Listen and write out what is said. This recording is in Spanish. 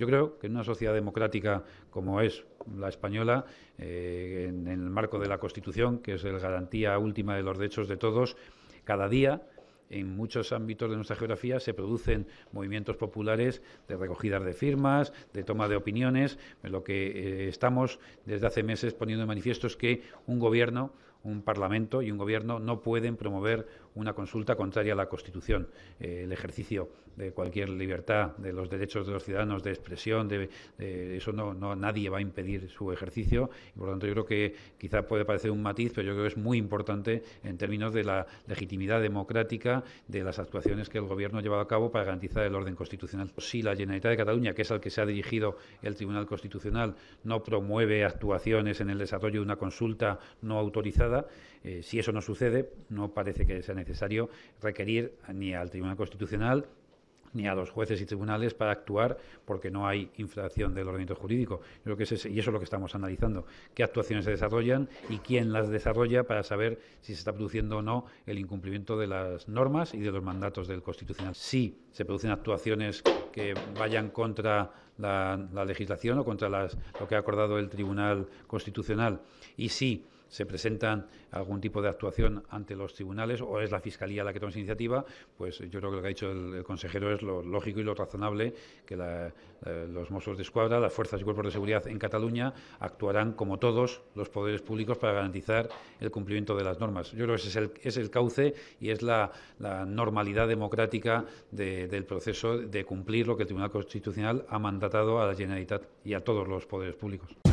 Yo creo que en una sociedad democrática como es la española, eh, en el marco de la Constitución, que es la garantía última de los derechos de todos, cada día en muchos ámbitos de nuestra geografía se producen movimientos populares de recogida de firmas, de toma de opiniones. Lo que eh, estamos desde hace meses poniendo de manifiesto es que un gobierno un Parlamento y un Gobierno no pueden promover una consulta contraria a la Constitución. Eh, el ejercicio de cualquier libertad, de los derechos de los ciudadanos, de expresión, de, eso no, no, nadie va a impedir su ejercicio. Y por lo tanto, yo creo que quizá puede parecer un matiz, pero yo creo que es muy importante en términos de la legitimidad democrática de las actuaciones que el Gobierno ha llevado a cabo para garantizar el orden constitucional. Si la Generalitat de Cataluña, que es al que se ha dirigido el Tribunal Constitucional, no promueve actuaciones en el desarrollo de una consulta no autorizada, eh, si eso no sucede, no parece que sea necesario requerir ni al Tribunal Constitucional ni a los jueces y tribunales para actuar porque no hay infracción del ordenamiento jurídico. y eso es lo que estamos analizando, qué actuaciones se desarrollan y quién las desarrolla para saber si se está produciendo o no el incumplimiento de las normas y de los mandatos del Constitucional. Si se producen actuaciones que vayan contra la, legislación o contra las, lo que ha acordado el Tribunal Constitucional y si se presentan algún tipo de actuación ante los tribunales o es la Fiscalía la que toma esa iniciativa, pues yo creo que lo que ha dicho el, consejero es lo lógico y lo razonable que los Mossos de Escuadra, las fuerzas y cuerpos de seguridad en Cataluña actuarán como todos los poderes públicos para garantizar el cumplimiento de las normas. Yo creo que ese es el, cauce y es la, normalidad democrática del proceso de cumplir lo que el Tribunal Constitucional ha mandatado a la Generalitat y a todos los poderes públicos.